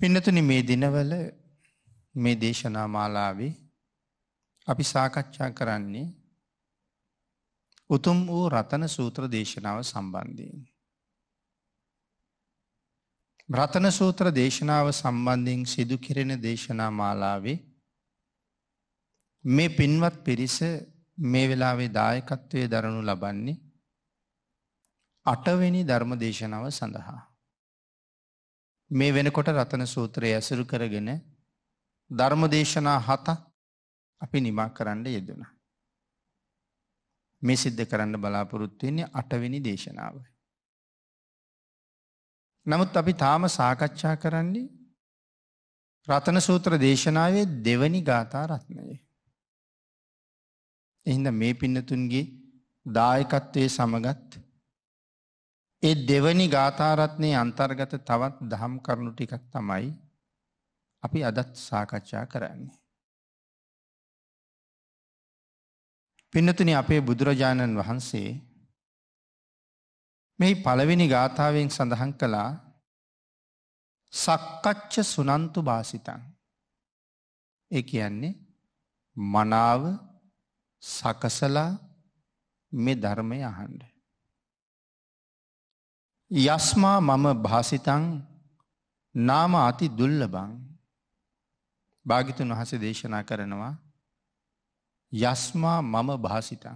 පින්නතුනි මේ දිනවල මේ දේශනා මාලාවේ අපි සාකච්ඡා කරන්නේ උතුම් වූ රතන සූත්‍ර දේශනාව සම්බන්ධයෙන්. රතන සූත්‍ර දේශනාව සම්බන්ධයෙන් සිදු කිරෙන දේශනා මාලාවේ මේ පින්වත් පිරිස මේ වෙලාවේ දායකත්වය දරනු ලබන්නේ අටවෙනි ධර්ම දේශනාව සඳහා. මේ වෙනකොට රතන සූත්‍රය ඇසුරු කරගෙන ධර්මදේශනා හත අපි නිමා කරන්න යෙදෙන. මේ සිද්ධ කරන්න බලාපොරොත්තුවෙන්නේ අටවෙනි දේශනාව. නමුත් අපි තාම සාකච්ඡා කරන්නේ රතන සූත්‍ර දේශනාවේ දෙවනි ගාථා රත්නයේ. එහින්ද මේ පින්නතුන්ගේ දායකත්වයේ සමගත් ඒ දෙවනි ගාථාරත්නය අන්තර්ගත තවත් දහම් කරුණු ටිකක් තමයි අපි අදත් සාකච්ඡා කරන්නේ. පින්නතුනි අපේ බුදුරජාණන් වහන්සේ මෙහි පළවෙනි ගාථාවෙන් සඳහන් කළා සක්කච්ච සුනන්තු බාසිතන්. ඒ කියන්නේ මනාව සකසලා මේ ධර්මය අහන්ඩ. යස්මා මම භාසිතං නාම අති දුල්ලබං භාගිතුන් වහස දේශනා කරනවා යස්මා මම භාසිතං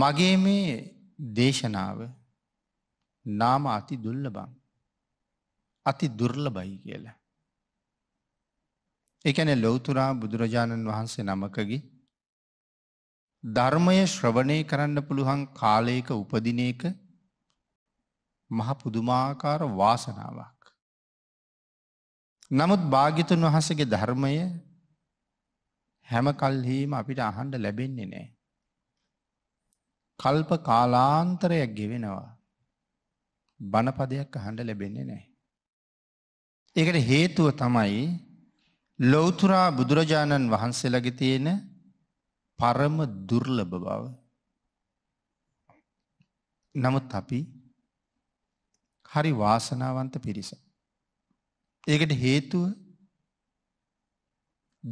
මගේ මේ දේශනාව නාම අති දුල්ලබං අති දුර්ලබයි කියලා. එකන ලොවතුරා බුදුරජාණන් වහන්සේ නමකගේ ධර්මය ශ්‍රවණය කරන්න පුළුවන් කාලයක උපදින එක මහ පුදුමාකාර වාසනාවක්. නමුත් භාගිතුන් වහසගේ ධර්මය හැම කල්හීම අපිට අහන්ඩ ලැබෙන්නේ නෑ. කල්ප කාලාන්තරයක් ගෙවෙනවා. බණපදයක් අහන්ඩ ලැබෙන්නේ නෑ. ඒකට හේතුව තමයි ලොවතුරා බුදුරජාණන් වහන්සේලගේ තියෙන පරම දුර්ලභ බව. නමුත් අපි හරි වාසනාවන්ත පිරිස. ඒකට හේතුව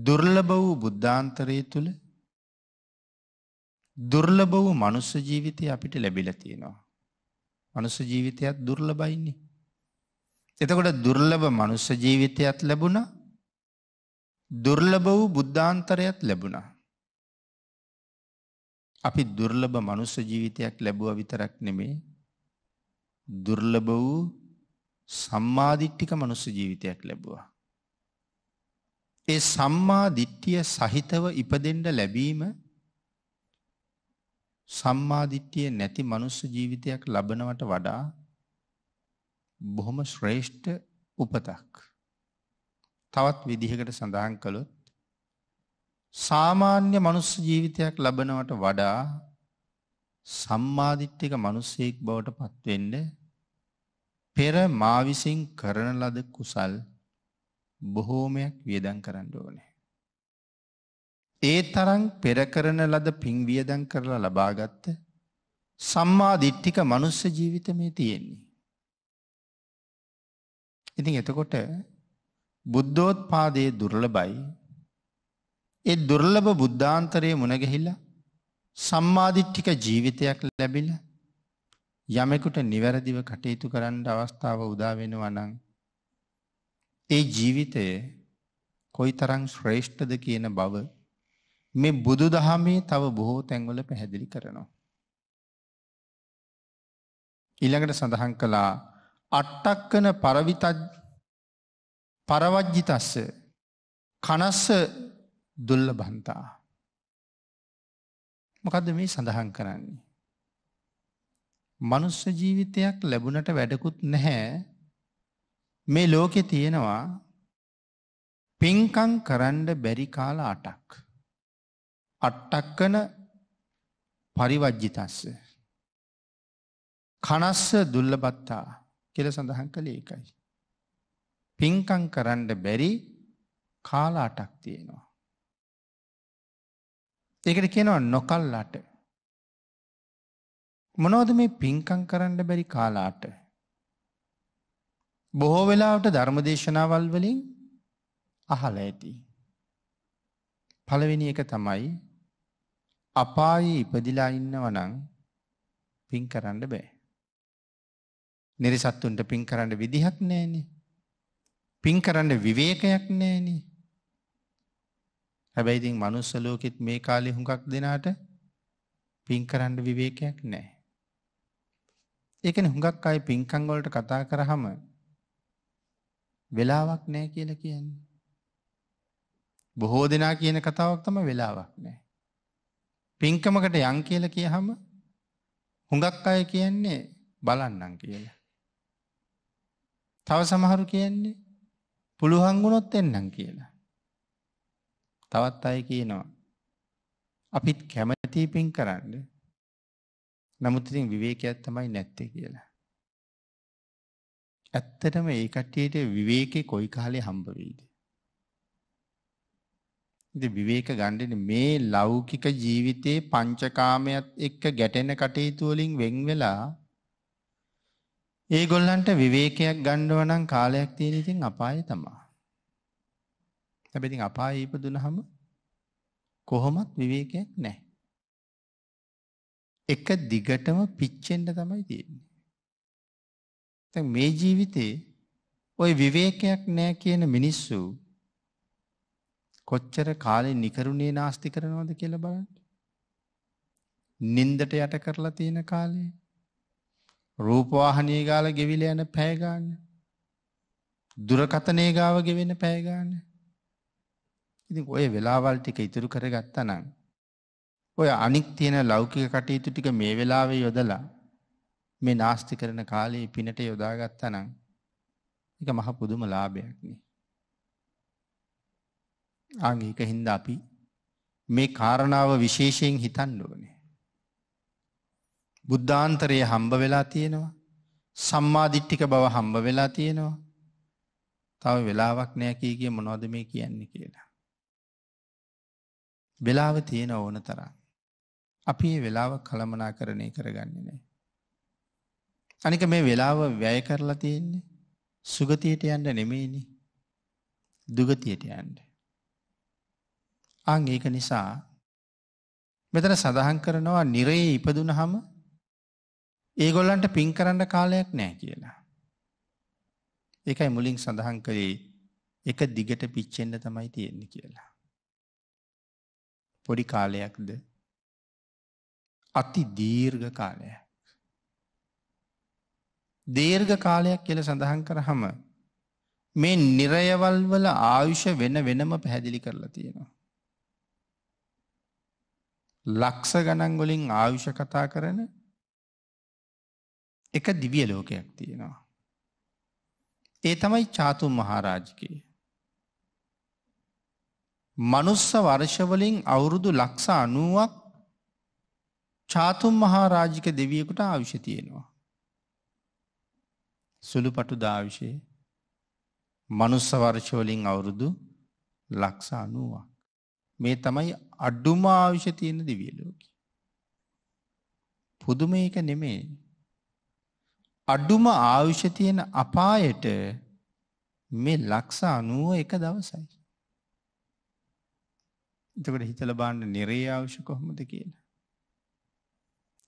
දුර්ලභ වූ බුද්ධාන්තරයේ තුල දුර්ලභ වූ මනුස්ස ජීවිතය අපිට ලැබිලා තියෙනවා. මනුස්ස ජීවිතයත් දුර්ලභයින්නේ. එතකොට දුර්ලභ මනුස්ස ජීවිතයත් ලැබුණා. දුර්ලභ වූ බුද්ධාන්තරයත් ලැබුණා. අපි දුර්ලභ මනුස්ස ජීවිතයක් ලැබුවා විතරක් නෙමේ දුර්ලභ වූ සම්මාදිට්ඨික මනුස්ස ජීවිතයක් ලැබුවා. ඒ සම්මාදිට්ඨිය සහිතව ඉපදෙන්න ලැබීම සම්මාදිට්ඨිය නැති මනුස්ස ජීවිතයක් ලබනවට වඩා බොහොම ශ්‍රේෂ්ඨ උපතක්. තවත් විදිහකට සඳහන් කළොත් සාමාන්‍ය මනුස්ස ජීවිතයක් ලබනවට වඩා සම්මාධිට්ඨික මනුස්සයෙක් බවට පත්වෙන්න පෙර මා විසින් කරන ලද කුසල් බොහෝමයක් වියදම් කරන්න ඕනේ. ඒ තරම් පෙර කරන ලද පින් වියදම් කරලා ලබාගත්ත සම්මා දිට්ඨික මනුස්ස ජීවිත මේ තියෙන්නේ. ඉතින් එතකොට බුද්ධෝත්පාදයේ දුර්ලභයි. ඒ දුර්ලභ බුද්ධාන්තරයේ මුණ ගැහිලා සම්මාදිට්ඨික ජීවිතයක් ලැබිලා යමෙකුට නිවැරදිව කටයුතු කරන්න අවස්ථාව උදා වෙනවා නම් ඒ ජීවිතය කොයිතරම් ශ්‍රේෂ්ඨද කියන බව මේ බුදුදහමේ තව බොහෝ තැන්වල පැහැදිලි කරනවා. ඊළඟට සඳහන් කළා අට්ටක්කන පරවිත පරවජ්ජිතස්ස කනස්ස දුල්ල බන්තා. මොකද මේ සඳහන් කරන්නේ. මනුස්ස ජීවිතයක් ලැබුණට වැඩකුත් නැහැ මේ ලෝකෙ තියෙනවා පින්කං කරන්ඩ බැරි කාල අටක්. අට්ටක්කන පරිවජ්ජිතස්ස. කනස්ස දුල්ලබත්තා කෙල සඳහන් කළ ඒකයි. පින්කං කරන්ඩ බැරි කාල අටක් තියෙනවා. ඒකට කියනවා නොකල් අට. මොනවද මේ පින්කම් කරන්න බැරි කාලාට? බොහෝ වෙලාවට ධර්මදේශනාවල් වලින් අහලා ඇති. පළවෙනි එක තමයි අපායේ ඉපදිලා ඉන්නවා නම් පින් කරන්න බෑ. නිර්සත්තුන්ට පින් කරන්න විදිහක් නෑනේ. පින් කරන්න විවේකයක් නෑනේ. හැබැයි ඉතින් manuss ලෝකෙත් මේ කාලේ හුඟක් දෙනාට පින් කරන්න විවේකයක් නෑ. ඒ කියන්නේ හුඟක් අය පින්කම් වලට කතා කරාම වෙලාවක් නැහැ කියලා කියන්නේ. බොහෝ දෙනා කියන කතාවක් තමයි වෙලාවක් නැහැ. පින්කමකට යන් කියලා කියහම හුඟක් අය කියන්නේ බලන්නම් කියලා. තව සමහරු කියන්නේ පුළුවන් වුණොත් එන්නම් කියලා. තවත් අය කියනවා අපිත් කැමැති පින් කරන්න නමුත් ඉතින් විවේකයක් තමයි නැත්තේ කියලා. ඇත්තටම ඒ කට්ටියට විවේකේ කොයි කාලේ හම්බ වෙයිද? ඉතින් විවේක ගන්නේ මේ ලෞකික ජීවිතේ පංචකාමයට එක්ක ගැටෙන කටයුතු වලින් වෙන් වෙලා ඒගොල්ලන්ට විවේකයක් ගන්නව නම් කාලයක් තියෙන ඉතින් අපායේ තමයි. හැබැයි ඉතින් අපායේ ඉපදුනහම කොහොමත් විවේකයක් නැහැ. එක දිගටම පිච්චෙන්න තමයි තියෙන්නේ. දැන් මේ ජීවිතේ ওই විවේකයක් නැහැ කියන මිනිස්සු කොච්චර කාලේ නිකරුණේ නාස්ති කරනවද කියලා බලන්න. නින්දට යට කරලා තියෙන කාලේ රූපවාහිනී ගාල ගෙවිලා යන පැය ගන්න. දුරකතනේ ගාව ගෙවෙන පැය ගන්න. ඉතින් ওই වෙලාවල් ටික ඉතුරු කරගත්තා නම් ඔය අනික් තියෙන ලෞකික කටයුතු ටික මේ වෙලාවේ යොදලා මේ නාස්ති කරන කාලයේ පිනට යොදාගත්තා නම් එක මහ පුදුම ලාභයක්නේ. ආංගික හින්ද අපි මේ කාරණාව විශේෂයෙන් හිතන්න ඕනේ. බුද්ධාන්තරයේ හම්බ වෙලා තියෙනවා. සම්මාධිට්ටික බව හම්බ වෙලා තියෙනවා. තව වෙලාවක් නෑකී කිය මොනොද මේ කියන්නේ කියලා. වෙලාව තියෙන ඕන තරම්. අපි මේ වෙලාව කළමනාකරණය කරගන්නේ නැහැ. අනික මේ වෙලාව වැය කරලා තියෙන්නේ සුගතියට යන්න නෙමෙයිනේ. දුගතියට යන්න. අන් ඒක නිසා මෙතන සඳහන් කරනවා නිරේ ඉපදුනහම ඒගොල්ලන්ට පින් කරන්න කාලයක් නැහැ කියලා. ඒකයි මුලින් සඳහන් කළේ එක දිගට පිච්චෙන්න තමයි තියෙන්නේ කියලා. පොඩි කාලයක්ද අති දීර්ඝ කාලයක්. දීර්ඝ කාලයක් කියල සඳහන් කරහම මේ නිරයවල් වල ආයුෂ වෙන වෙනම පැහැදිලි කරලා තියෙනවා. ලක්ෂ ගණන්ගොලින් ආයුෂ කතා කරන එක දිවිය ලෝකයක් තියෙනවා. ඒ තමයි චාතු මහාරාජිකය. මනුස්ස වර්ෂවලින් අවුරුදු ලක්ෂ අනුවක් චාතුම් මහාරාජික දෙවියකුට ආවිශ්‍ය තියෙනවා. සුළු පටු දාවිශය මනුස්ස වර්ෂවලින් අවුරුදු ලක්ෂ අනුවක්. මේ තමයි අඩ්ඩුම ආවිශ්‍ය තියෙන දිවියලෝක. පුදුම ඒක නෙමේ. අඩ්ඩුම ආවිශ්‍ය තියෙන අපායට මේ ලක්ෂ අනුව එක දවසයි. එතකට හිතල බාන්න නිරේ ආවුෂ කොහොමද කියලා.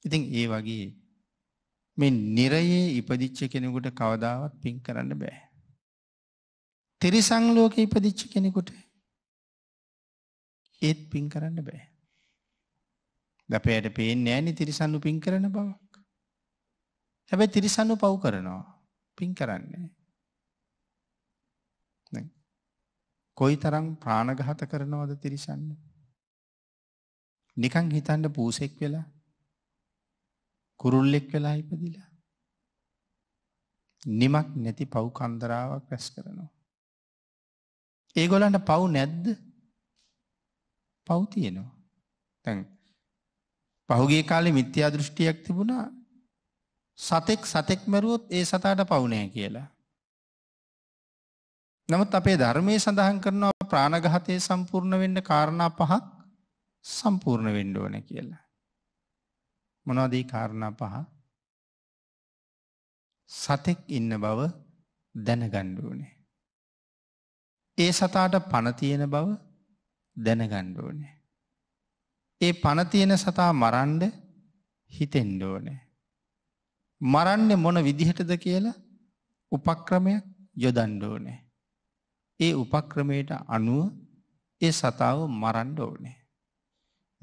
ඉතින් ඒ වගේ මේ නිරයේ ඉපදිච්ච කෙනෙකුට කවදාවත් පින් කරන්න බෑ. තිරිසං ලෝකෙ ඉපදිච්ච කෙනෙකුට ඒත් පින් කරන්න බෑ. අපේට පේන්නේ නෑනේ තිරිසන්නු පින් කරන බවක්. හැබැයි තිරිසන්නු පව් කරනවා. පින් කරන්නේ. කොයි තරම් ප්‍රාණඝාත කරනවද තිරිසන්න. නිකං හිතන්න පූසෙක් වෙලා කුරුල්ලෙක් වෙලා ඉපදිලා. නිමක් නැති පව් කන්දරාවක් රැස් කරනවා. ඒගොලන්ට පව් නැද්ද පවතියනවා. තැන් පහුගේ කාලෙ මිත්‍යා දෘෂ්ටියක් තිබුණා සතෙක් සතෙක් මැරුවොත් ඒ සතාට පවුනෑ කියලා. නමුත් අපේ ධර්මය සඳහන් කරනවා ප්‍රාණගහතය සම්පූර්ණ වෙන්න කාරණා පහක් සම්පූර්ණ වෙන්ඩෝන කියලා. මොනවදී කාරණා පහ සතෙක් ඉන්න බව දැනගණ්ඩුවනේ. ඒ සතාට පණතියෙන බව දැනගණ්ඩුවනේ. ඒ පණතියෙන සතා මරන්ඩ හිතෙන්ඩෝනේ. මරන්න මොන විදිහටද කියලා උපක්‍රමයක් යොදණ්ඩෝනේ. ඒ උපක්‍රමයට අනුව ඒ සතාව මරණ්ඩ ඕනේ.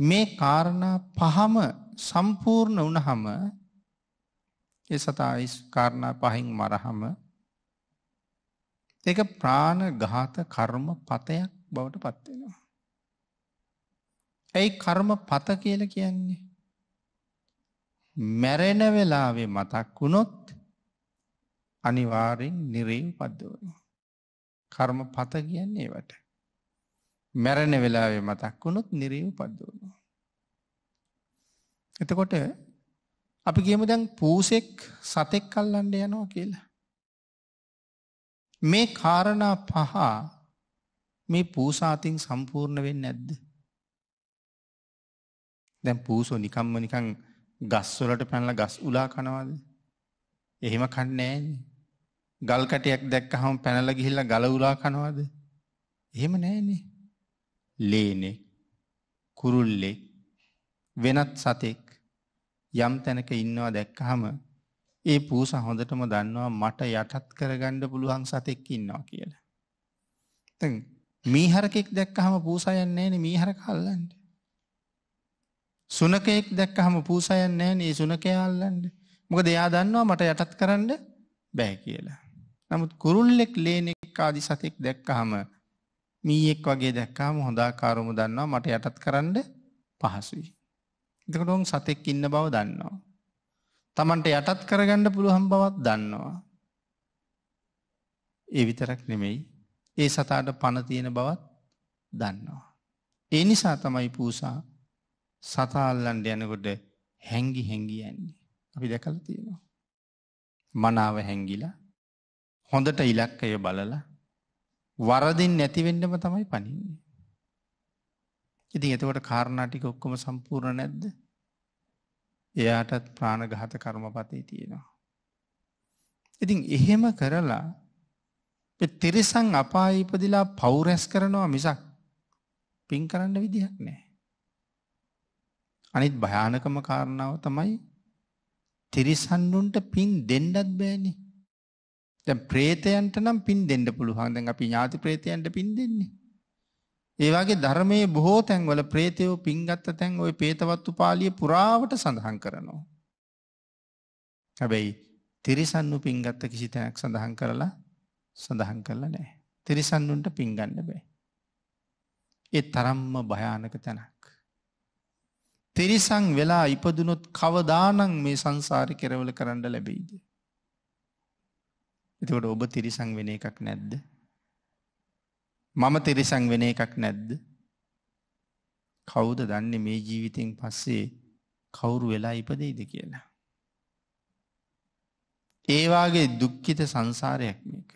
මේ කාරණා පහම සම්පූර්ණ වුණහම ඒ සතා කාරණා පහින් මරහම ඒක ප්‍රාණ ඝාත කර්ම පතයක් බවට පත්වෙනවා. ඇයි කර්ම පත කියල කියන්නේ. මැරෙන වෙලාවේ මතක් වුණොත් අනිවාරෙන් නිරේ පද්දවන. කර්ම පත කියන්නේ වට. මැරෙන වෙලාවේ මතක් වුණොත් නිරේ පද්දවන. එතකොට අපි කියමු දැන් පූසෙක් සතෙක් අල්ලන්න යනවා කියලා. මේ කාරණා පහ මේ පූසාතින් සම්පූර්ණ වෙන්නේ නැද්ද? දැන් පූසෝ නිකම්ම නිකන් ගස් වලට පැනලා ගස් උලා කනවද? එහෙම කන්නේ නෑනේ. ගල් කැටයක් දැක්කහම පැනලා ගිහිල්ලා ගල උලා කනවද? එහෙම නෑනේ. ලේනේ කුරුල්ලේ වෙනත් සතෙක් යම් තැනක ඉන්නවා දැක්කහම ඒ පූස හොඳටම දන්නවා මට යටත් කරගණ්ඩ පුළුවන් සතෙක් ඉන්නවා කියලා. මීහරකෙක් දැක්කහම පූසයන්නේ න මීහර කල්ලන්ට. සුනකෙක් දැක්කහම පූසයන්නේ ඒ සුනකයාල්ලන්ට මොක දෙයා දන්නවා මට යටත් කරන්න බෑ කියලා. නමුත් කුරුල්ලෙක් ලේනෙක් ආදි සතෙක් දැක්කහම මීයෙක් වගේ දැක්කාම හොඳා කාරුම දන්නවා මට යටත් කරන්න පහසුයි. එතකොට උන් සතෙක් ඉන්න බව දන්නවා. Tamanට යටත් කරගන්න පුළුවන් බවක් දන්නවා. ඒ විතරක් නෙමෙයි ඒ සතාට පණ තියෙන බවත් දන්නවා. ඒ නිසා තමයි පූසා සතාල්ලන්ට යනකොට හැංගි හැංගි යන්නේ. අපි දැකල තියෙනවා. මනාව හැංගිලා හොඳට ඉලක්කය බලලා වරදින් නැතිවෙන්නම තමයි පනින්නේ. ඉතින් එතකොට කාරණා ටික ඔක්කොම සම්පූර්ණ නැද්ද? එයාටත් ප්‍රාණඝාත කර්මපතේ තියෙනවා. ඉතින් එහෙම කරලා තිරිසන් අපායේ ඉපදිලා පව් රැස් කරනවා මිසක් පින් කරන්න විදිහක් නැහැ. අනිත් භයානකම කාරණාව තමයි තිරිසන්නුන්ට පින් දෙන්නත් බෑනේ. දැන් പ്രേතයන්ට නම් පින් දෙන්න පුළුවන්. දැන් අපි ඥාති പ്രേතයන්ට පින් දෙන්නේ. ඒ වගේ ධර්මයේ බොහෝ තැන්වල ප්‍රේතයෝ පින්ගත්ත තැන් ওই പ്രേතවත්තු පාළිය පුරාවට සඳහන් කරනවා. හැබැයි තිරිසන්නු පින්ගත්ත කිසි තැනක් සඳහන් කරලා සඳහන් කරලා නැහැ. තිරිසන්නුන්ට පින්ගන්න බෑ. ඒ තරම්ම භයානක තැනක්. තිරිසං වෙලා ඉපදුනොත් කවදානං මේ සංසාරි කෙරවල කරන්න ලැබෙයිද. එතකොට ඔබ තිරිසං වෙන එකක් නැද්ද. මම තිරිසං වෙන එකක් නැද්ද? කවුද දන්නේ මේ ජීවිතෙන් පස්සේ කවුරු වෙලා ඉපදෙයිද කියලා. ඒවාගේ දුක්ඛිත සංසාරයක් මේක.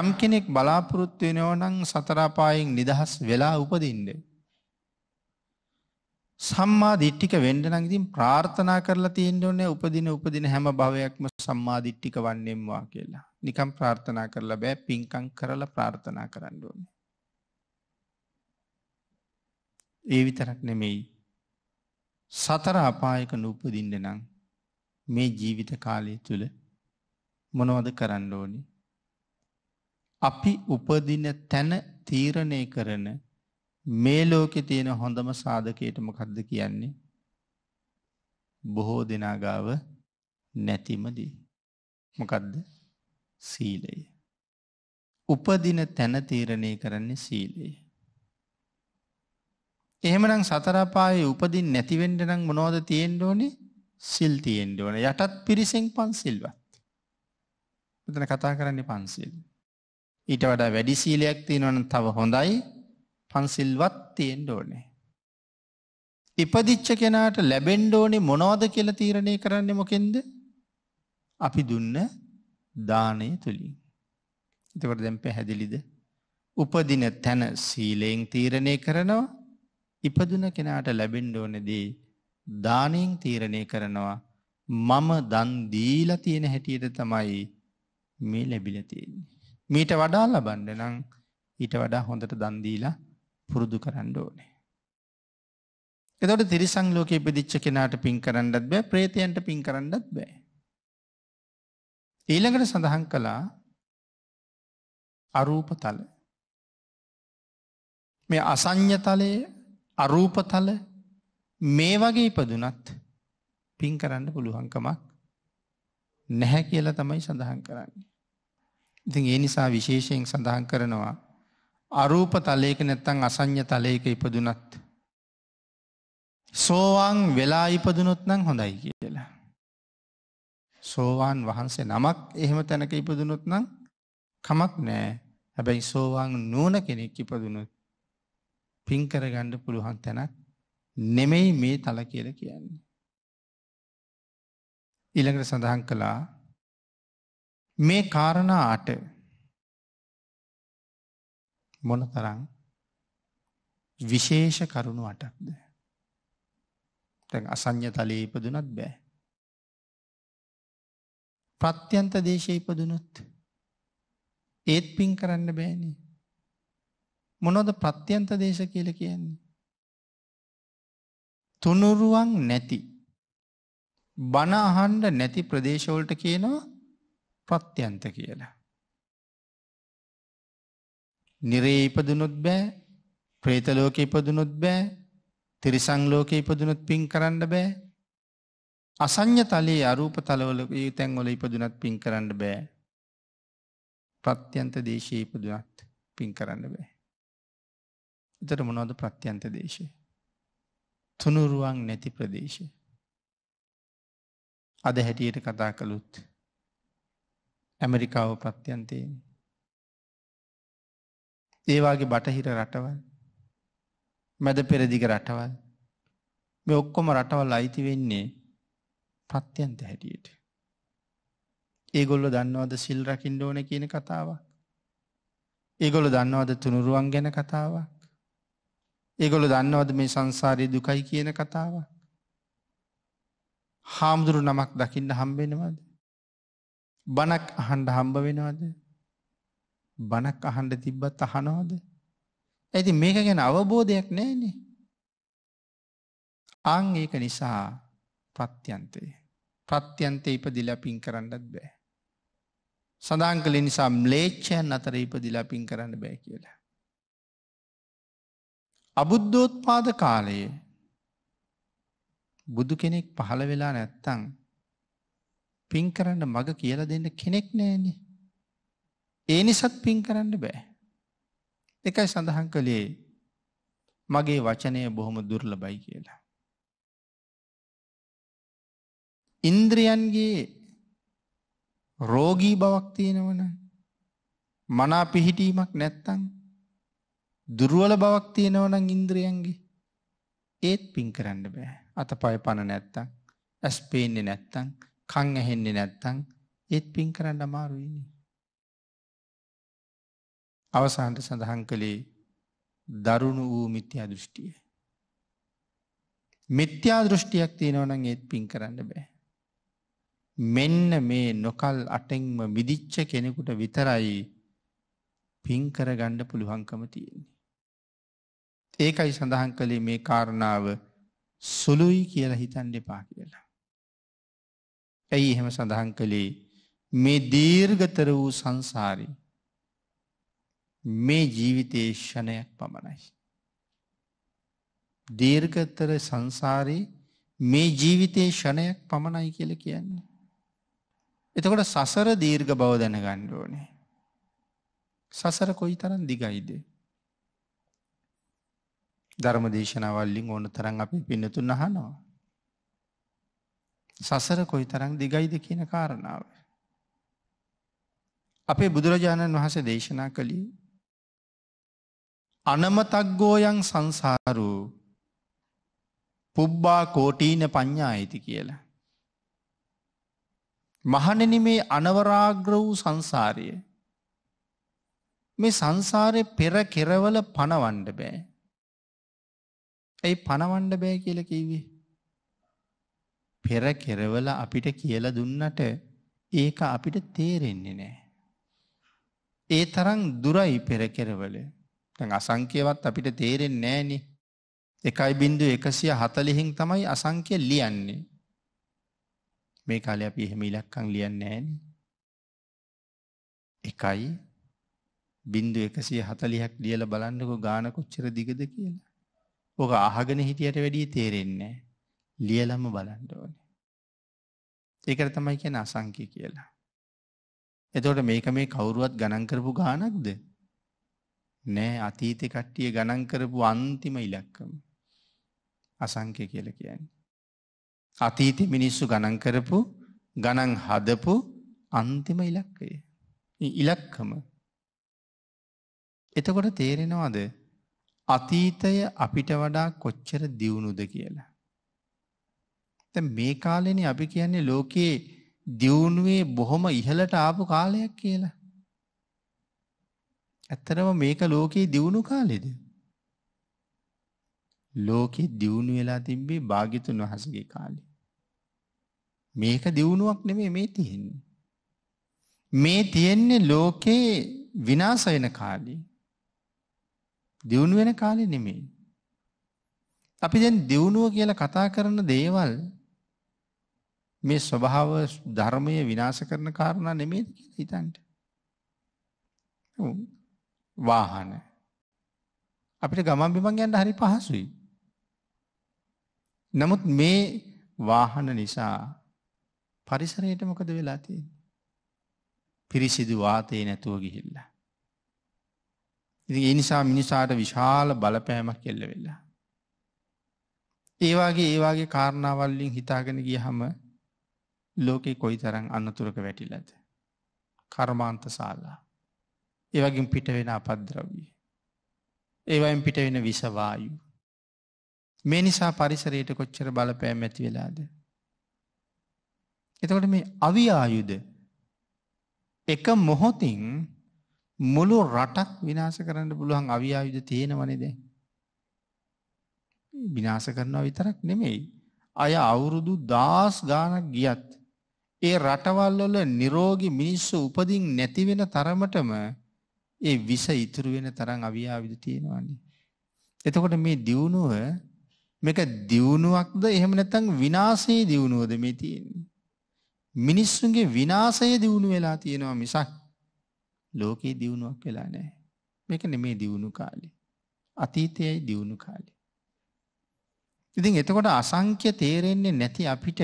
යම් කෙනෙක් බලාපොරොත්තු වෙනවනම් සතරාපායෙන් නිදහස් වෙලා උපදින්නේ. සම්මා දිට්ඨික වෙන්න නම් ඉතින් ප්‍රාර්ථනා කරලා තියෙන්න ඕනේ උපදින උපදින හැම භවයක්ම සම්මා දිට්ඨික වන්නේම්වා කියලා. නිකම් ප්‍රාර්ථනා කරලා බෑ පින්කම් කරලා ප්‍රාර්ථනා කරන්න ඕනේ. ඒ විතරක් නෙමෙයි. සතර අපායක නූපදින්න නම් මේ ජීවිත කාලය තුල මොනවද කරන්න ඕනේ? අපි උපදින තැන තීරණය කරන මේ ලෝකෙ තියෙන හොඳම සාධකයට මොකක්ද කියන්නේ බොහෝ දෙනාගාව නැතිමදී. මොකක්ද සීලය. උපදින තැන තීරණය කරන්නේ සීලයේ. එහෙමනම් සතරපායේ උපදින් නැතිවෙන්ඩ නම් මොනෝද තියෙන්ඩ ඕනි සිල් තියෙන්ඩ ඕන යටත් පිරිසිෙන් පන්සිල්වත්. මෙතන කතා කරන්නේ පන්සිල්. ඊට වඩා වැඩි සීලයක් තියෙනවන තව හොඳයි පන්සිල්වත් තියෙන්ඩ ඕනේ. ඉපදිච්ච කෙනාට ලැබෙන්ඩෝනේ මොනෝද කියල තීරණය කරන්න මොකෙන්ද අපි දුන්න දානය තුළින්. එතකට දැම් පැහැදිලිද. උපදින තැන සීලයෙන් තීරණය කරනවා ඉපදුන කෙනාට ලැබෙන්ඩෝනදී දානයෙන් තීරණය කරනවා මම දන්දීල තියෙන හැටියට තමයි මේ ලැබිල තියෙන්නේ. මීට වඩා ලබන්ඩ නං ඊට වඩා හොඳට දන්දීලා පුරුදු කරන්න ඕනේ. එතකොට තිරිසන් ලෝකයේ ඉපදිච්ච කෙනාට පින් කරන්නත් බෑ ප්‍රේතයන්ට පින් කරන්නත් බෑ. ඊළඟට සඳහන් කළා අරූපතල මේ අසං්‍යතලය අරූපතල මේ වගේ ඉපදුනත් පින් කරන්න පුළුවන්කමක් නැහැ කියලා තමයි සඳහන් කරන්නේ. ඉතින් ඒ නිසා විශේෂයෙන් සඳහන් කරනවා අරූප තලයක නැත්තං අසං්‍ය තලයක ඉපදුනත්. සෝවාන් වෙලා ඉපදුනොත් නම් හොඳයි කියලා. සෝවාන් වහන්සේ නමක් එහෙම තැනක ඉපදුනොත් නම් කමක් නෑ හැබැයි සෝවාන් නෝන කෙනෙක් ඉපදුනොත් පින්කරගණ්ඩ පුළුවන් තැනක් නෙමෙයි මේ තල කියල කියන්නේ. ඉළඟට සඳහන් කළා මේ කාරණාට මොන තරං විශේෂ කරුණු අටක්ද. තැන් අසං්‍ය තලයේ ඉපදුනත් බෑ. ප්‍රත්‍යන්ත දේශය ඉපදුනුත් ඒත් පින් කරන්න බෑනේ. මොනොද ප්‍රත්‍යන්ත දේශ කියල කියන්නේ. තුනුරුවන් නැති බණ අහන්ඩ නැති ප්‍රදේශවලට කියනවා ප්‍රත්‍යන්ත කියලා. නිරේ ඉපදුනොත් බෑ, പ്രേත ලෝකේ ඉපදුනොත් බෑ, තිරිසන් ලෝකේ ඉපදුනොත් පින් කරන්න බෑ. අසඤ්ඤ තලයේ අරූප තලවල ඒ තැන්වල ඉපදුනත් පින් කරන්න බෑ. ප්‍රත්‍යන්ත දේශයේ ඉපදුනත් පින් කරන්න බෑ. එතට මොනවද ප්‍රත්‍යන්ත දේශය. තුනුරුවන් නැති ප්‍රදේශය. අද හැටියට කතා කළුත් ඇමරිකාව ප්‍රත්‍යන්තයෙන් ඒවාගේ බටහිර රටවල් මැද පෙරදිග රටවල් මේ ඔක්කොම රටවල් අයිති වෙන්නේ ප්‍රත්‍යන්ත හැටියට. ඒගොල්ලො දන්නවද සිල් රකිින්ඩ ඕන කියන කතාවක්. ඒගොලො දන්නවද තුනුරුවන් ගැන කතාවක්. ඒගොලො දන්නවද මේ සංසාරය දුකයි කියන කතාවක්. හාමුදුරු නමක් දකින්න හම්බෙනවද. බණක් අහන්ඩ හම්බ වෙනවද බණක් අහන්ඩ තිබ්බත් අහනවාද. ඇති මේක ගැන අවබෝධයක් නෑනේ. අං ඒක නිසා ප්‍රත්‍යන්තය. ප්‍රත්‍යන්තය ඉපදිලා පින් කරන්නත් බෑ. සඳහන් කළ නිසා ම්ලේච්චයන් අතර ඉපදිලා පින් කරන්න බෑ කියලා. අබුද්ධෝත්පාද කාලයේ බුදු කෙනෙක් පහළ වෙලා නැත්තං පින් කරන්න මග කියලා දෙන්න කෙනෙක් නෑනේ. ඒ නිසත් පින් කරන්න බෑ. එකයි සඳහන් කළේ මගේ වචනය බොහොම දුර්ල බයි කියලා. ඉන්ද්‍රියන්ගේ රෝගී බවක් තියෙනවන මනා පිහිටීමක් නැත්තං දුරුවල බවක් තියෙනවනං ඉන්ද්‍රියන්ගේ ඒත් පින් කරන්න බෑ අත පය පණ නැත්තං ඇස් පේන්නේ නැත්තං කං ඇහෙන්නේ නැත්තං ඒත් පින් කරන්න අමාරුයිනි. අවසාන්ට සඳහන් කළේ දරුණු වූ මිත්‍යා දෘෂ්ටිය. මිත්‍යා දෘෂ්ටියක් තියෙනවනං ඒත් පින් කරන්න බෑ. මෙන්න මේ නොකල් අටෙන්ම මිදිච්ච කෙනෙකුට විතරයි පින්කර ගණ්ඩ පුළුවන්කම තියෙන්නේ. ඒකයි සඳහන් කළේ මේ කාරණාව සුළුයි කියල හිතන් දෙපා කියලා. ඇයි එහෙම සඳහන් කළේ මේ දීර්ගතර වූ සංසාරී මේ ජීවිතයේ ෂණයක් පමණයි. දීර්ඝතර සංසාරී මේ ජීවිතයේ ෂණයක් පමණයි කියල කියන්නේ. එතකොට සසර දීර්ඝ බව දැන ගණ්ඩ ඕනේ. සසර කොයි තරන් දිගයිද. ධර්ම දේශනවල්ලින් ඕන තරන් අපි පින්නතුන් අහනවා. සසර කොයි තරං දිගයිද කියන කාරණාව. අපේ බුදුරජාණන් වහස දේශනා කළී අනමතක්ගෝයන් සංසාරූ පුබ්බා කෝටීන පඤ්ඥා ඇති කියලා. මහණෙන මේ අනවරාග්‍ර වූ සංසාරය මේ සංසාරය පෙර කෙරවල පණවන්ඩ බෑ. ඇයි පණවන්ඩ බෑ කියල කිවේ. පෙර කෙරවල අපිට කියල දුන්නට ඒක අපිට තේරෙන්නේ නෑ. ඒ තරම් දුරයි පෙර කෙරවල අසංකයවත් අපිට තේරෙන් නෑනි එකයි බින්දු එකසිය හතලිහින් තමයි අසංකය ලියන්නේ මේ කාලය අපි එහෙම ඉලක්කං ලියන්න ෑන එකයි බින්දු එකසිය හතලිහක් ලියල බලන්නකු ගානකුච්චර දිගද කියලා ඕක අහගෙන හිටියට වැඩිය තේරෙන්නේ ලියලම බලන්ඩ ඕන ඒකට තමයි කියන අසංකය කියලා එතවට මේක මේ කවුරුවත් ගණන් කරපු ගානක්ද නෑ අතීතෙ කට්ටිය ගණන් කරපු අන්තිම ඉලක්කම. අසංකය කියල කියන්නේ. අතීති මිනිස්සු ගණන් කරපු ගණන් හදපු අන්තිම ඉලක්කය. ඉලක්කම. එතකොට තේරෙනවාද අතීතය අපිට වඩා කොච්චර දියුණුද කියලා. ත මේ කාලෙන අපි කියන්නේ ලෝකයේ දියුණුවේ බොහොම ඉහලට ආපු කාලයක් කියලා. ඇත්තටම මේක ලෝකේ දියුණු කාලෙද? ලෝකේ දියුණු වෙලා තිබ්බේ භාග්‍යතුන් වහන්සේගේ කාලේ. මේක දියුණුවක් නෙමෙයි මේ තියෙන්නේ. මේ තියෙන්නේ ලෝකේ විනාශ වෙන කාලේ. දියුණු වෙන කාලේ නෙමෙයි. අපි දැන් දියුණුව කියලා කතා කරන දේවල් මේ ස්වභාව ධර්මය විනාශ කරන කාරණා නෙමෙයි කියලා හිතන්න. වාහන. අපිට ගමන් බිමන් යන්න හරි පහසුයි. නමුත් මේ වාහන නිසා පරිසරයට මොකද වෙලා තියෙන්නේ? පිරිසිදු වාතේ නැතුව ගිහිල්ලා. ඉතින් ඒ නිසා මිනිසාට විශාල බලපෑමක් එල්ල වෙලා. ඒ වගේ ඒ වගේ කාරණාවල් වලින් හිතාගෙන ගියහම ලෝකේ කොයිතරම් අනතුරක වැටිලාද? කර්මාන්ත ශාලා ඒවගින් පිට වෙන අපද්‍රවී. ඒවයින් පිට වෙන විසවායු. මේ නිසා පරිසරයට කොච්චර බලපෑම් ඇති වෙලාද. එතකොට මේ අවිආයුද එක මොහොතින් මුළු රටක් විනාස කරන්න පුළුවන් අවිආයුද තියෙනවනේද. විනාස කරනවා විතරක් නෙමෙයි. අය අවුරුදු දාස් ගානක් ගියත්. ඒ රටවල්ලොල නිරෝගි මිනිස්සු උපදින් නැතිවෙන තරමටම ඒ විස ඉතුරු වෙන තරම් අවියාවිද තියෙනවානේ. එතකොට මේ දියුණුව මේක දියුණුවක්ද එහෙම නැත්නම් විනාශයේ දියුණුවද මේ තියෙන්නේ? මිනිස්සුන්ගේ විනාශයේ දියුණු වෙලා තියෙනවා මිසක් ලෝකේ දියුණුවක් වෙලා නැහැ. මේක නෙමේ දියුණු කාලේ. අතීතයයි දියුණු කාලේ. ඉතින් එතකොට අසංඛ්‍ය තේරෙන්නේ නැති අපිට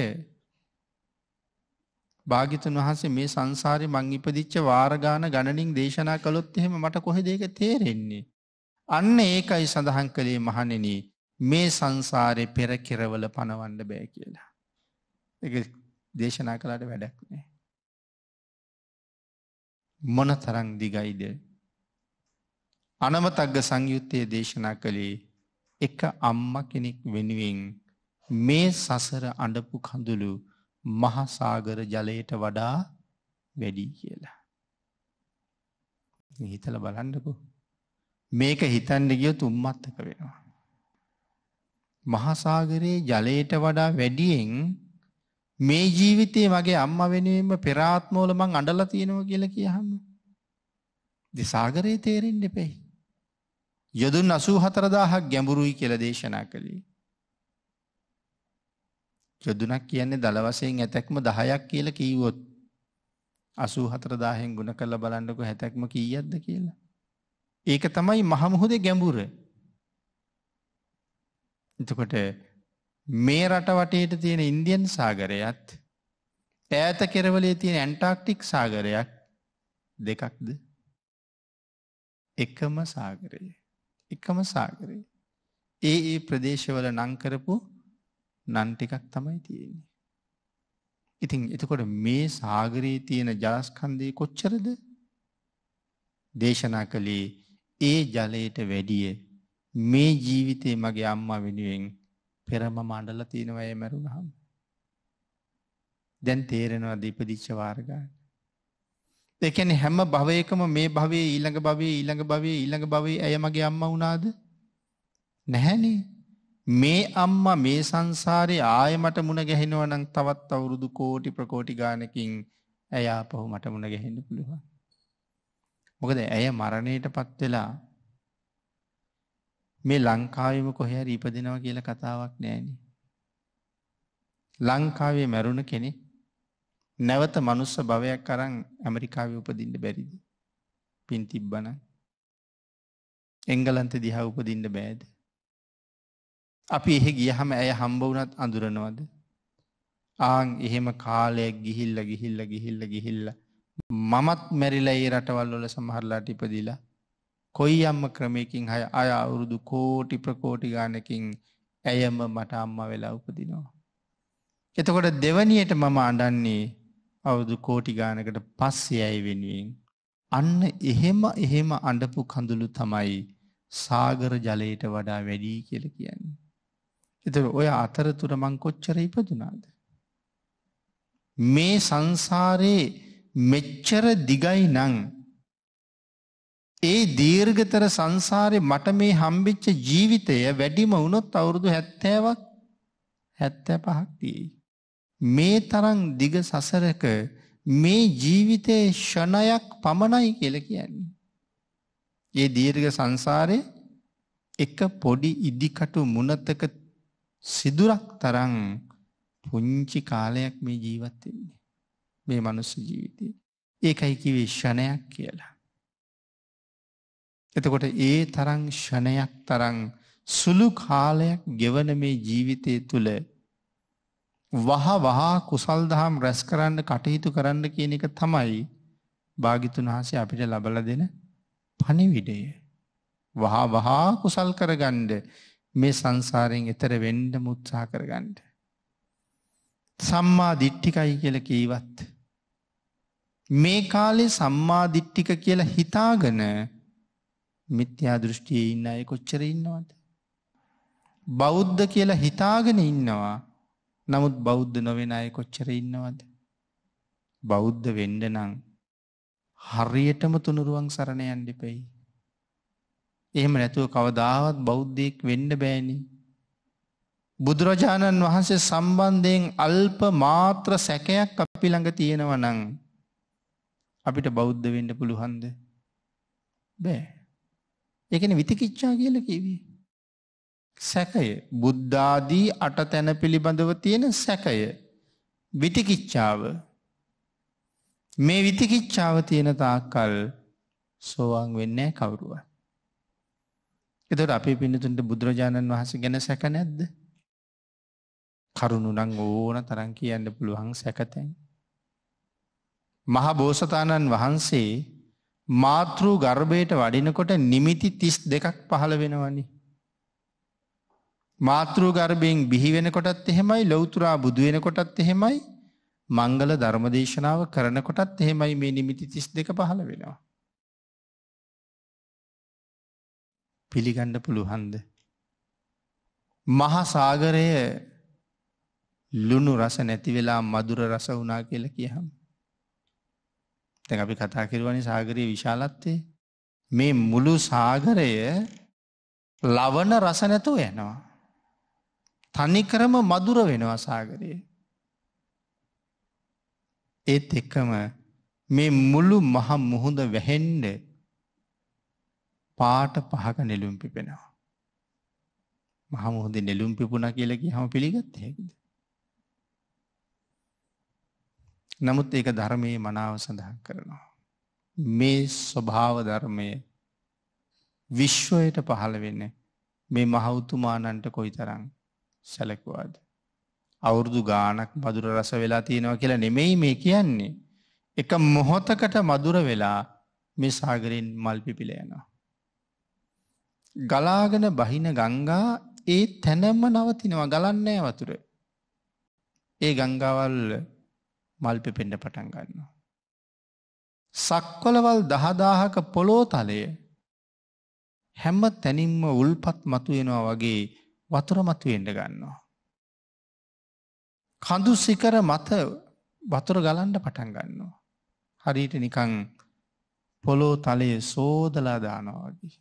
භාගිතන් වහන්සේ මේ සංසාරය මං ඉපදිච්ච වාරගාන ගණනින් දේශනා කළොත් එහෙම මට කොහෙදේක තේරෙන්නේ. අන්න ඒකයි සඳහන් කළේ මහනෙන මේ සංසාරය පෙර කෙරවල පනවන්න බෑ කියලා. එක දේශනා කලාට වැඩක් නෑ. මොන තරං දිගයිද. අනමතක්ග සංයුත්තය දේශනා කළේ එක අම්ම කෙනෙක් වෙනුවෙන් මේ සසර අඩපු කඳුළු මහසාගර ජලයට වඩා වැඩී කියලා. හිතල බලන්නකු. මේක හිතන්න ගිය තුම්මත්තක වෙනවා. මහසාගරයේ ජලයට වඩා වැඩියෙන් මේ ජීවිතයේ මගේ අම්ම වෙනුවෙන්ම පෙරාත්මෝල මං අඩල තියෙනව කියල කියහම. දෙසාගරයේ තේරෙන් දෙපෙයි. යොදුන් අසූ හතරදාහක් ගැඹුරුයි කියල දේශනා කළේ. යොදුනක් කියන්නේ දල වශයෙන් ඇතැක්ම 10ක් කියලා කීවොත් 84000න් ගුණ කරලා බලන්නකෝ ඇතැක්ම කීයක්ද කියලා. ඒක තමයි මහ මුහුදේ ගැඹුර. එතකොට මේ රට වටේට තියෙන ඉන්දියන් සාගරයත් ඈත කෙරවලේ තියෙන ඇන්ටාක්ටික් සාගරයක් දෙකක්ද එකම සාගරය එකම සාගරය ඒ ඒ ප්‍රදේශවල නංකරපු නන් ටිකක් තමයි තියෙන්නේ. ඉතින් එතකොට මේ සාගරයේ තියෙන ජලස්කන්ධය කොච්චරද? දේශනා කළේ ඒ ජලයට වැඩිය මේ ජීවිතේ මගේ අම්මා වෙනුවෙන් පෙරම මණ්ඩලා තියෙනවා ඒ මරුණහම. දැන් තේරෙනවා දීපදිච්ච වර්ගාන. ඒ කියන්නේ හැම භවයකම මේ භවයේ ඊළඟ භවයේ ඊළඟ භවයේ ඊළඟ භවයේ ඇය මගේ අම්මා වුණාද? නැහැනේ. මේ අම්මා මේ සංසාරේ ආයෙ මට මුණ ගැහෙනවා නම් තවත් අවුරුදු කෝටි ප්‍රකෝටි ගානකින් ඇය ආපහු මට මුණ ගැහෙන්න පුළුවන්. මොකද ඇය මරණයටපත් වෙලා මේ ලංකාවෙම කොහේ හරි ඉපදිනවා කියලා කතාවක් නෑනේ. ලංකාවේ මැරුණ කෙනෙක් නැවත මනුස්ස භවයක් අරන් ඇමරිකාවේ උපදින්න බැරිද? පින් තිබ්බනම් එංගලන්තේ දිහා උපදින්න බෑද? අපි එහෙ ගිය හම ඇය හම්බවුනත් අඳුරනවද. ආං එහෙම කාලයක් ගිහිල්ල ගිහිල්ල ගිහිල්ල ගිහිල්ල. මමත් මැරිලා ඒ රටවල්ලොල සමහරලාට ඉපදිලා. කොයි අම්ම ක්‍රමයකින් හය අය අවුරුදු කෝටි ප්‍රකෝටි ගානකින් ඇයම මට අම්ම වෙලා උපදිනවා. එතකොට දෙවනියට මම අඩන්නේ අවුදු කෝටි ගානකට පස්සේ ඇයි වෙනුවෙන්. අන්න එහෙම එහෙම අඩපු කඳුළු තමයි සාගර ජලයට වඩා වැඩී කියල කියන්නේ. එතට ඔය අතරතුර මං කොච්චර ඉපදුනාද. මේ සංසාරයේ මෙච්චර දිගයි නං. ඒ දීර්ගතර සංසාරය මට මේ හම්බිච්ච ජීවිතය වැඩිම වුණොත් අවුරුදු හැත්තෑවක් හැත්තෑ පහක් තියයි. මේ තරං දිග සසරක මේ ජීවිතය ෂණයක් පමණයි කියල කියන්නේ. ඒ දීර්ග සංසාරය එක පොඩි ඉදිකටු මුණතක සිදුරක් තරං පුංචි කාලයක් මේ ජීවත්වෙන්නේ. මේ මනුස්ස ජීවිතය. ඒකයි කිවේ ෂණයක් කියලා. එතකොට ඒ තරං ෂණයක් තරං සුළු කාලයක් ගෙවන මේ ජීවිතය තුළ වහ වහා කුසල් දහම් රැස් කරන්න කටයුතු කරන්න කියන එක තමයි භාගිතුන් වහසේ අපිට ලබල දෙන පණිවිඩය. වහා වහා කුසල් කරගණ්ඩ මේ සංසාරයෙන් එතර වෙන්ඩ මුත්සා කරගන්නට. සම්මා දිට්ටිකයි කියල කීවත්. මේ කාලේ සම්මාධිට්ටික කියලා හිතාගන මිත්‍යා දෘෂ්ටිය ඉන්න අය කොච්චර ඉන්නවාද. බෞද්ධ කියලා හිතාගෙන ඉන්නවා නමුත් බෞද්ධ නොවෙන අය කොච්චර ඉන්නවද. බෞද්ධ වෙන්ඩ නං හරියටම තුනුරුවන් සරණයන් ඩිපෙයි. එහෙම නැතුව කවදාවත් බෞද්ධයෙක් වෙන්න බෑනි. බුදුරජාණන් වහන්සේ සම්බන්ධයෙන් අල්ප මාත්‍ර සැකයක් අපි ළඟ තියෙනව නං අපිට බෞද්ධ වෙන්න පුළුහන්ද බෑ. එකන විතිකිච්චා කියල කිවී. සැකය බුද්ධාදී අට තැන පිළිබඳව තියෙන සැකය විටිකිච්චාව මේ විතිකිච්චාව තියෙන තාකල් සෝවාන් වෙන්නේ කවුරුවත්. එතකොට අපේ පින්නතුන්ට බුදුරජාණන් වහන්සේ ගැන සැක නැද්ද? කරුණු නම් ඕන තරම් කියන්න පුළුවන් සැකතෙන්. මහ බෝසතාණන් වහන්සේ මාතෘ ගර්භයට වඩිනකොට නිමිති 32ක් පහළ වෙනවනේ. මාතෘ ගර්භයෙන් බිහි වෙනකොටත් එහෙමයි ලෞතර බුදු වෙනකොටත් එහෙමයි මංගල ධර්මදේශනාව කරනකොටත් එහෙමයි මේ නිමිති 32 පහළ වෙනවා. පිළිගණ්ඩ පුළුහන්ද. මහාසාගරය ලුණු රස නැතිවෙලා මදුර රස වනා කියල කියහම්. තැ අපි කතා කිරුවනි සාගරයේ විශාලත්තේ මේ මුළු සාගරය ලවන රස නැතුව යනවා. තනිකරම මදුර වෙනවා සාගරයේ. ඒත් එක්කම මේ මුළු මහ මුහුද වැහෙන්ඩ පාට පහක නෙළුම් පිපෙනවා. මහම හොඳ නෙළුම් පිපුණා කියලා කියහම පිළිගත්තේ හැකිද? නමුත් ඒක ධර්මයේ මනාව සඳහන් කරනවා. මේ ස්වභාව ධර්මය විශ්වයට පහළ වෙන මේ මහවුතුමානන්ට කොයි තරං සැලකුවාද. අවුරුදු ගානක් මදුර රස වෙලා තියෙනවා කියලා නෙමෙයි මේ කියන්නේ. එක මොහොතකට මදුර වෙලා මේ සාගරෙන් මල් පිපිලයනවා. ගලාගෙන බහින ගංගා ඒ තැනම නවතිනවා ගලන්නේ වතුර. ඒ ගංගාවල් මල් පෙපෙන්ඩ පටන් ගන්නවා. සක්වලවල් දහදාහක පොලෝ තලය හැම්ම තැනින්ම උල්පත් මතුවෙනවා වගේ වතුර මතුවෙන්ඩ ගන්නවා. කඳු සිකර මත වතුර ගලන්ඩ පටන් ගන්නවා. හරිට නිකං පොලෝ තලයේ සෝදලා දානවා වගේ.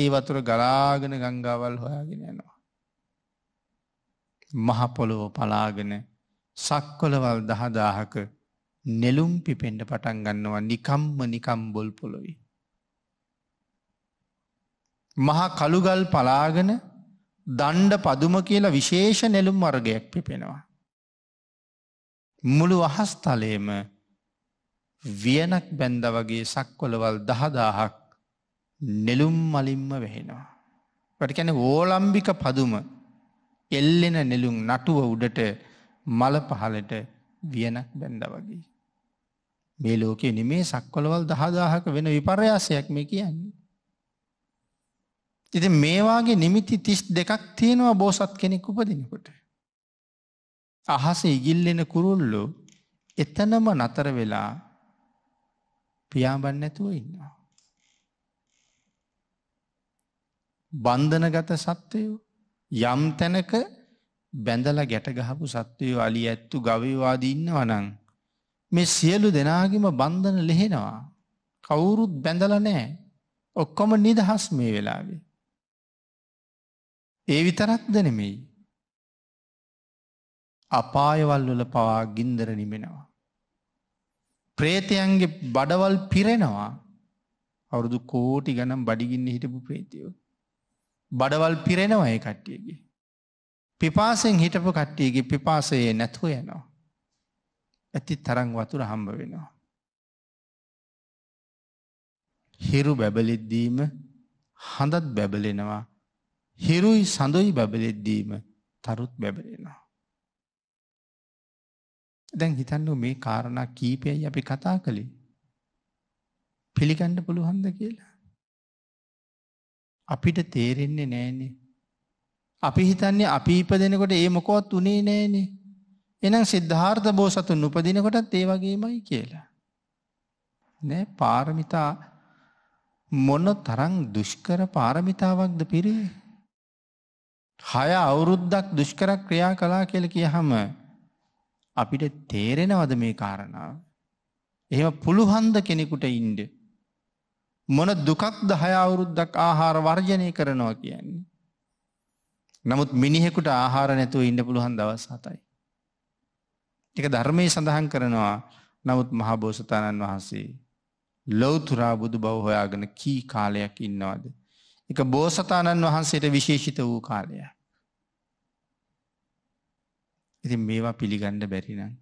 ඒ වතුර ගලාගෙන ගංගාවල් හොයාගෙන යනවා. මහපොළොව පලාගෙන සක්කොලවල් දහදාහක නෙලුම් පිපෙන්ට පටන් ගන්නවා නිකම්ම නිකම් බොල් පොළොවි. මහා කළුගල් පලාගෙන දණ්ඩ පදුම කියලා විශේෂ නෙලුම් වර්ගයක් පිපෙනවා. මුළු අහස්තලේම වියනක් බැන්ද වගේ සක්කොලවල් දහදාහක් නෙළුම් මලින්ම වැහෙනවා. වැටකැන ඕලම්බික පදුම එල්ලෙන නෙළුම් නටුව උඩට මල පහලට වියනක් බැන්ඩ වගේ. මේ ලෝකයේ නෙමේ සක්කොලවල් දහදාහක වෙන විපර්යාසයක් මේ කියන්නේ. ඉති මේවාගේ නිමිති තිස් දෙකක් තියෙනවා බෝසත් කෙනෙක් උපදිනකොට. අහස ඉගිල්ලෙන කුරුල්ලු එතනම නතර වෙලා පියාබන් නැතුව ඉන්නවා. බන්ධනගත සත්වයෝ යම් තැනක බැඳල ගැටගහපු සත්වයෝ අලි ඇත්තු ගවවාදී ඉන්න වනං. මේ සියලු දෙනාගම බන්ධන ලෙහෙනවා. කවුරුත් බැඳල නෑ ඔක්කොම නිදහස් මේ වෙලාවේ. ඒ විතරක් දනෙමෙයි. අපායවල් වල පවා ගින්දර නිමෙනවා. ප්‍රේතයන්ගේ බඩවල් පිරෙනවා අවුරුදු කෝටි ගනම් බඩිගින්න හිටපු ප්‍රේතියෝ. බඩවල් පිරෙනවා ඒ කට්ටියගේ. පිපාසයෙන් හිටපු කට්ටියගේ පිපාසයේ නැතුව යනවා. ඇති තරං වතුර හම්බ වෙනවා. හිරු බැබලෙද්දීම හඳත් බැබලෙනවා හිරුයි සඳොයි බැබලෙද්දීම තරුත් බැබලෙනවා. දැන් හිතන්නු මේ කාරණ කීපයයි අපි කතා කළේ පිළිගණ්ඩ පුළුහන්ද කියලා. අපිට තේරෙන්නේ නෑනේ. අපි හිතන්නේ අපි ඉපදෙනකොට ඒ මොකොත් උනේ නෑනේ. එනම් සිද්ධාර්ථ බෝසතුන් උපදිනකොටත් ඒ වගේමයි කියලා. නෑ පාරමිතා මොන තරං දුෂ්කර පාරමිතාවක්ද පිරේ. හය අවුරුද්දක් දුෂ්කර ක්‍රියා කලා කියල කිය හම අපිට තේරෙනවද මේ කාරණාව. එහෙම පුළුහන්ද කෙනෙකුට ඉන්ඩ. මොන දුකක්ද හය අවුරුද්දක් ආහාර වර්ජනය කරනවා කියන්නේ. නමුත් මිනිහෙකුට ආහාර නැතුව ඉන්න පුළුවන් දවස් හතයි. එක ධර්මය සඳහන් කරනවා නමුත් මහබෝසතාණන් වහන්සේ ලොවතුරා බුදු බව හොයාගෙන කී කාලයක් ඉන්නවාද. එක බෝසතාණන් වහන්සේට විශේෂිත වූ කාලය. ඉති මේවා පිළිගණ්ඩ බැරිනම්.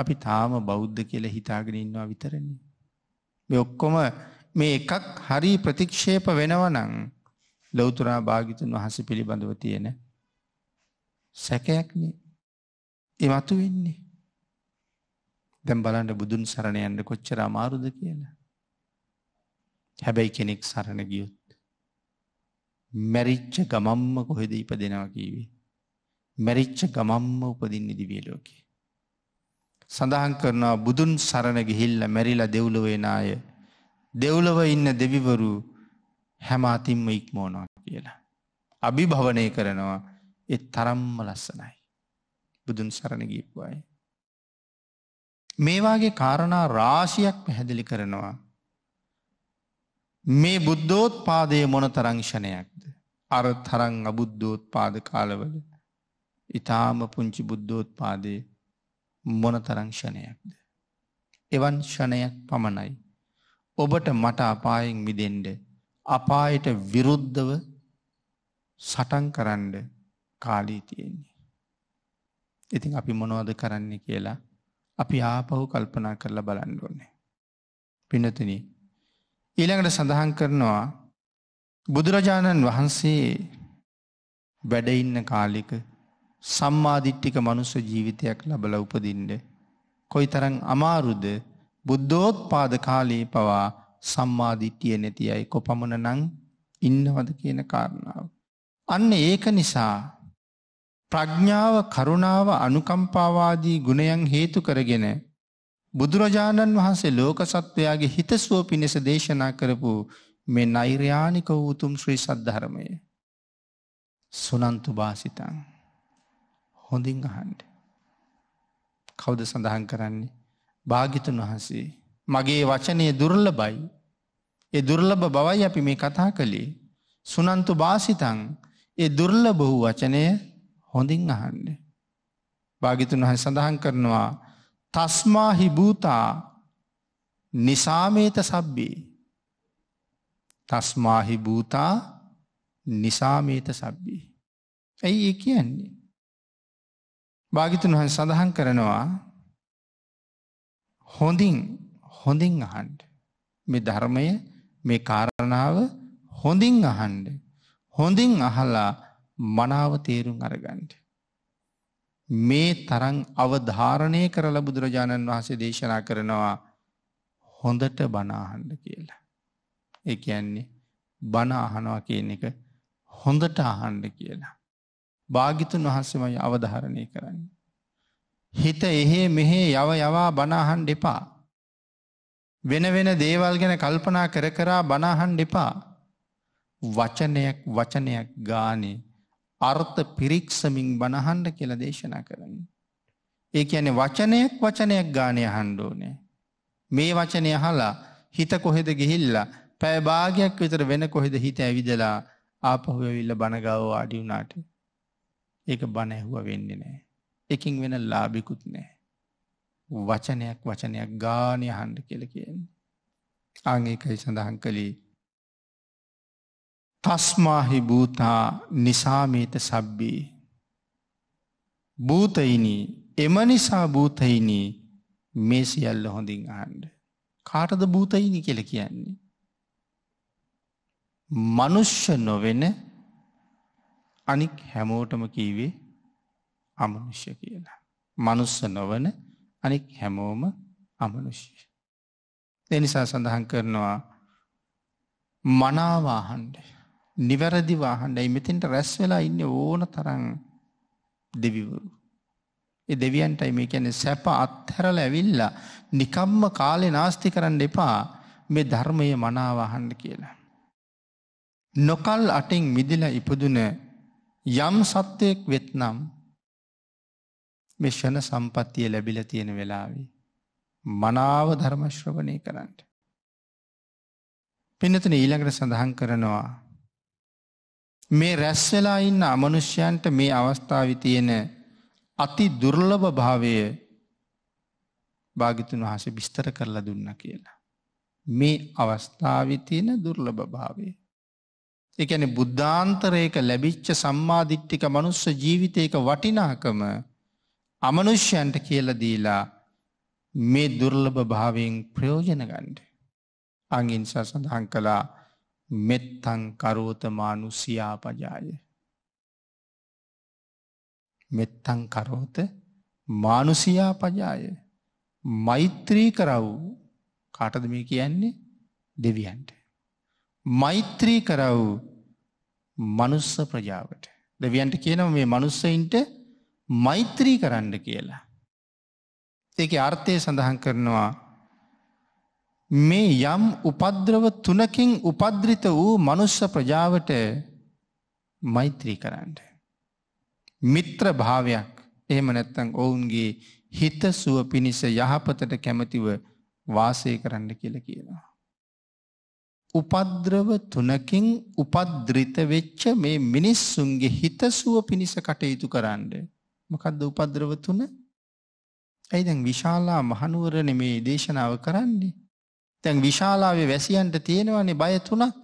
අපි තාම බෞද්ධ කියල හිතාගෙන ඉන්නවා විතරන්නේ. මේ ඔක්කොම මේ එකක් හරි ප්‍රතික්ෂේප වෙනවනම් ලෞතුරා භාගිතුන් වහන්සේ පිළිබඳව තියෙන සැකයක්නේ ඒ මතු වෙන්නේ. දැන් බලන්න බුදුන් සරණ යන්න කොච්චර අමාරුද කියලා. හැබැයි කෙනෙක් සරණ ගියොත් මැරිච්ච ගමම්ම කොහෙද ඉපදෙනවා කීවේ. මැරිච්ච ගමම්ම උපදින්නේ දිවිය ලෝකේ. සඳහන් කරනවා බුදුන් සරණ ගිහිල්ලා මැරිලා දෙව්ලොව එන අය දෙව්ලොව ඉන්න දෙවිවරු හැම අතින්ම ඉක්මවනවා කියලා. අභිභවනය කරනවා ඒ තරම්ම ලස්සනයි. බුදුන් සරණ ගිහිපු අය. මේ වාගේ කාරණා රාශියක් පැහැදිලි කරනවා. මේ බුද්ධෝත්පාදයේ මොන තරං ෂණයක්ද? අර තරං අබුද්ධෝත්පාද කාලවල ඊටාම පුංචි බුද්ධෝත්පාදයේ මොනතරං ෂණයක්ද. එවන් ෂණයක් පමණයි. ඔබට මට අපායෙන් මිදෙන්ඩ අපායට විරුද්ධව සටන් කරන්ඩ කාලී තියෙන්නේ. ඉතින් අපි මොනවද කරන්න කියලා අපි ආපහු කල්පනා කරලා බලන්න ඕනේ. පිනතින ඊළඟට සඳහන් කරනවා බුදුරජාණන් වහන්සේ වැඩඉන්න කාලික සම්මාධිට්ටික මනුස්ස ජීවිතයක් ලබල උපදින්ඩ. කොයි තරං අමාරුද බුද්ධෝත් පාද කාලයේ පවා සම්මාධිට්ටිය නැති අයි කොපමණ නං ඉන්නවද කියන කාරණාව. අන්න ඒක නිසා ප්‍රඥ්ඥාව කරුණාව අනුකම්පාවාදී ගුණයන් හේතු කරගෙන බුදුරජාණන් වහන්සේ ලෝක සත්වයාගේ හිතසුව පිණිස දේශනා කරපු මේ නෛර්යානික වූතුම් ශ්‍රී සද්ධරමය සුනන්තු භාසිතන්. හොඳින් අහන්ට. කවුද සඳහන් කරන්නේ භාගිතුන් වහන්සේ. මගේ වචනය දුර්ල බයි. ඒ දුර්ලභ බවයි අපි මේ කතා කළේ. සුනන්තු භාසිතන් ඒ දුර්ල බොහු වචනය හොඳින් අහන්න. භාගිතුන් වහන් සඳහන් කරනවා තස්මා හිභූතා නිසාමේත සබ්බේ. තස්මාහිභූතා නිසාමේත සබ්බේ. ඇයි ඒ කියන්නේ. භාගිතුන් වහන් සඳහන් කරනවා හොඳින් හොඳින් අහන්ඩ. මේ ධර්මය මේ කාරණාව හොඳින් අහන්ඩ. හොඳින් අහලා මනාව තේරුම් අරගන්ඩ. මේ තරං අවධාරණය කරල බුදුරජාණන් වහසේ දේශනා කරනවා හොඳට බනාහන්ඩ කියලා. ඒ කියන්නේ බණ අහනවා කියන එක හොඳට අහන්ඩ කියලා. භාගිතුන් වහන්සේමයි අවධාරණය කරන්න. හිත එහෙ මෙහේ යව යවා බනාහන් දෙපා. වෙන වෙන දේවල් ගැන කල්පනා කර කරා බනාහන් දෙපා. වචනයක් වචනයක් ගානේ අර්ථ පිරික්සමින් බණහන්ඩ කියල දේශනා කරන්න. ඒ ඇන වචනයක් වචනයක් ගානය හන්ඩෝනේ. මේ වචනය හලා හිත කොහෙද ගිහිල්ලා පැය භාගයක් විතර වෙන කොහෙද හිත ඇවිදලා ආපහුවවිල්ල බණගව අඩියුනාට ඒක බණ ඇහුව වෙන්නේ නෑ. එකින් වෙන ලාභිකුත් නෑ. වචනයක් වචනයක් ගානය හන්ඩ කියල කියන්නේ. අංඒකයි සඳහන් කළේ. තස්මාහි භූතා නිසාමේත සබ්බී. භූතයිනී එම නිසා භූතයිනී මේ සියල්ල හොඳින් අහන්ඩ. කාටද භූතයිනි කියල කියන්නේ. මනුෂ්‍ය නොවෙන අනික් හැමෝටම කීවේ අමනුෂ්‍ය කියලා. මනුස්ස නොවන අනික් හැමෝම අමනුෂ්‍ය. එනිසා සඳහන් කරනවා මනාවාහන්ඩ නිවැරදිවාහන්ඩයි මෙතින්ට රැස් වෙලා ඉන්න ඕන තරන් දෙවිවරු. එ දෙවියන්ටයි මේ කියැනෙ සැප අත්හැරල ඇවිල්ලා නිකම්ම කාලෙ නාස්ති කරන්න එපා මේ ධර්මය මනාවාහන්ඩ කියලා. නොකල් අටෙන් මිදිල ඉපදුන යම් සත්වයෙක් වෙත්නම් මෙෂණ සම්පත්තිය ලැබිල තියෙන වෙලාවී. මනාව ධර්මශ්‍රවණය කරන්නට. පිනතන ඊළඟට සඳහන් කරනවා. මේ රැස්වෙලා ඉන්න අමනුෂ්‍යයන්ට මේ අවස්ථාව තියෙන අති දුර්ලභ භාවය භාගිතුන් වහස බිස්තර කරලා දුන්න කියලා. මේ අවස්ථාව තියෙන දුර්ලභ භාවේ. එකන බුද්ධාන්තරයක ලැබිච්ච සම්මාධිට්ටික මනුස්ස ජීවිතයක වටිනාකම අමනුෂ්‍යයන්ට කියල දීලා මේ දුර්ලභ භාවෙන් ප්‍රයෝජන ගණ්ඩ. අංගින්සා සඳහන් කළා මෙත්තං කරෝතමානු සියාපජාය. මෙත්තං කරෝත මානුසියා පජාය මෛත්‍රී කරව් කාටද මේ කියන්නේ දෙවියන්ට. මෛත්‍රී කරව් මනුස්ස ප්‍රජාවට. දෙවියන්ට කියනව මේ මනුස්සයින්ට මෛත්‍රී කරන්න කියලා. ඒක අර්ථය සඳහන් කරනවා මේ යම් උපද්‍රව තුනකින් උපද්‍රිත වූ මනුස්ස ප්‍රජාවට මෛත්‍රී කරන්න. මිත්‍ර භාවයක් එහෙම නැත්තං ඔවුන්ගේ හිත සුව පිණිස යහපතට කැමතිව වාසය කරන්න කියල කියනවා. උපද්ද්‍රව තුනකින් උපද්ද්‍රිත වෙච්ච මේ මිනිස්සුන්ගේ හිතසුව පිණිස කටයුතු කරන්න. මොකද්ද උපද්ද්‍රව තුන? ඇයි දැන් විශාලා මහනුවරනේ මේ දේශනාව කරන්නේ? දැන් විශාලාවේ වැසියන්ට තියෙනවනේ බය තුනක්.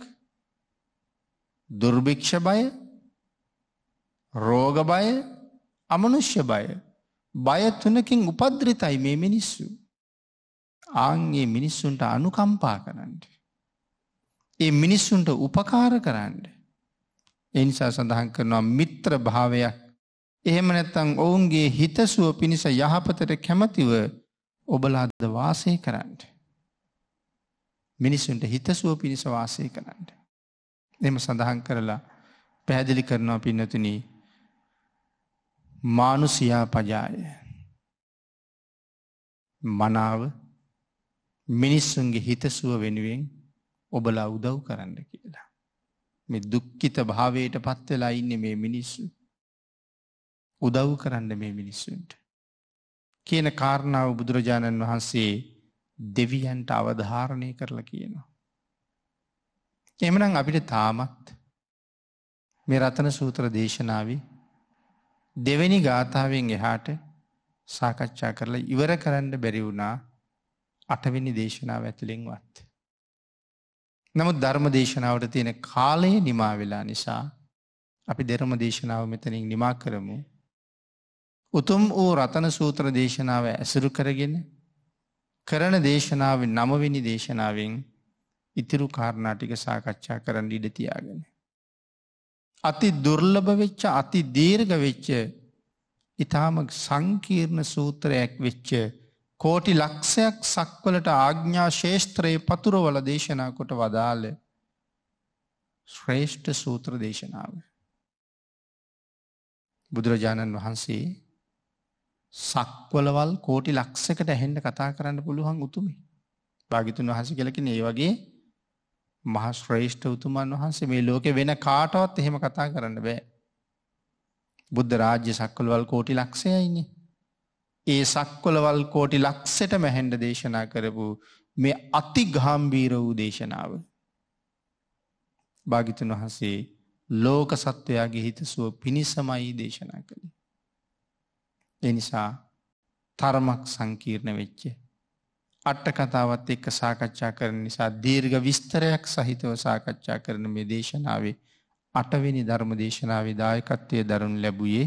දුර්භික්ෂ බය, රෝග බය, අමනුෂ්‍ය බය. බය තුනකින් උපද්ද්‍රිතයි මේ මිනිස්සු. ආන් මේ මිනිස්සුන්ට අනුකම්පා කරන්නේ ඒ මිනිස්සුන්ට උපකාර කරන්න. එනිසා සඳහන් කරනවා මිත්‍ර භාවයක් එහෙම නැත්තං ඔවුන්ගේ හිතසුව පිණිස යහපතට කැමතිව ඔබලාද වාසය කරන්න. මිනිසුන්ට හිතසුව පිණිස වාසය කරන්න. එම සඳහන් කරලා පැහැදිලි කරනවා පින්නතුන මානුසියා පජාය මනාව මිනිස්සුන්ගේ හිතසුව වෙනුවෙන් ඔබලා උදව් කරන්න කියලා. මේ දුක්කිත භාවයට පත්වෙලා ඉන්න මේ මිනිස්සු. උදව් කරන්න මේ මිනිස්සුන්ට. කියන කාරණාව බුදුරජාණන් වහන්සේ දෙවියන්ට අවධාරණය කරලා කියනවා. එමනම් අපිට තාමත් මේ රතන සූත්‍ර දේශනාව දෙවැනි ගාථාවෙන් එහාට සාකච්ඡා කරලා ඉවර කරන්න බැරි වුණා අටවෙනි දේශනාව ඇතුළෙන්වත්. නමුත් ධර්ම දේශනාවට තියෙන කාලයේ නිමා වෙලා නිසා අපි දෙරම දේශනාව මෙතනින් නිමා කරමු. උතුම් වූ රතන සූත්‍ර දේශනාව ඇසුරු කරගෙන කරන දේශනාව නමවෙනි දේශනාවෙන් ඉතිරු කාරණාටික සාකච්ඡා කරන්න ඉඩ තියාගෙන. අති දුර්ලභ වෙච්ච අති දීර්ඝ වෙච්ච ඉතාම සංකීර්ණ සූත්‍රයක් වෙච්ච කෝටි ලක්ෂයක් සක්වලට ආග්ඥා ශේෂත්‍රයේ පතුරවල දේශනා කොට වදාළ ශ්‍රේෂ්ඨ සූත්‍ර දේශනාව. බුදුරජාණන් වහන්සේ සක්වලවල් කෝටි ලක්සකට ඇහෙන්ට කතා කරන්න පුළුවන් උතුමි. භාගිතුන් වහස කලකින ඒ වගේ මහ ශ්‍රේෂ්ඨ උතුමන් වහන්සේ මේ ලෝක වෙන කාටවත් එහෙම කතා කරන්න බෑ. බුද්ධ රාජ්‍ය සක්වලවල් කෝටි ලක්ෂයයින්නේ ඒ සක්කොලවල් කෝටි ලක්සට මැහැන්ඩ දේශනා කරපු මේ අති ගාම්බීර වූ දේශනාව. භාගිතන් වහසේ ලෝක සත්වයාගේ හිතසුව පිණිසමයි දේශනා කළේ. එනිසා තර්මක් සංකීර්ණ වෙච්ච. අට්ට කතාවත් එක්ක සාකච්ඡා කරන නිසා දීර්ග විස්තරයක් සහිතව සාකච්ඡා කරන මේ දේශනාවේ අටවෙනි ධර්ම දේශනාවේ දායකත්වය දරුණු ලැබුයේ